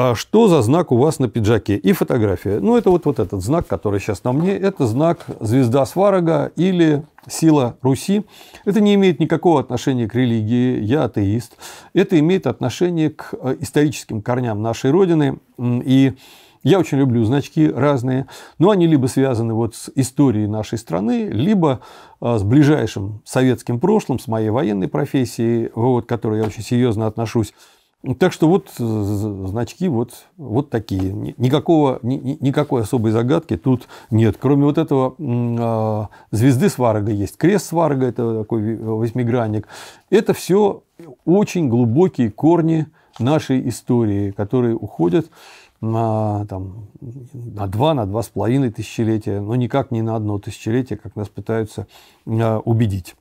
А что за знак у вас на пиджаке? И фотография. Ну, это вот, вот этот знак, который сейчас на мне. Это знак звезда Сварога или сила Руси. Это не имеет никакого отношения к религии. Я атеист. Это имеет отношение к э, историческим корням нашей Родины. И я очень люблю значки разные, но они либо связаны вот с историей нашей страны, либо э, с ближайшим советским прошлым, с моей военной профессией, вот, к которой я очень серьезно отношусь. Так что вот значки вот, вот такие. Никакого, ни, никакой особой загадки тут нет. Кроме вот этого а, звезды Сварга есть. Крест Сварга это такой восьмигранник. Это все очень глубокие корни нашей истории, которые уходят на, там, на 2, на два с половиной тысячелетия, но никак не на одно тысячелетие, как нас пытаются а, убедить.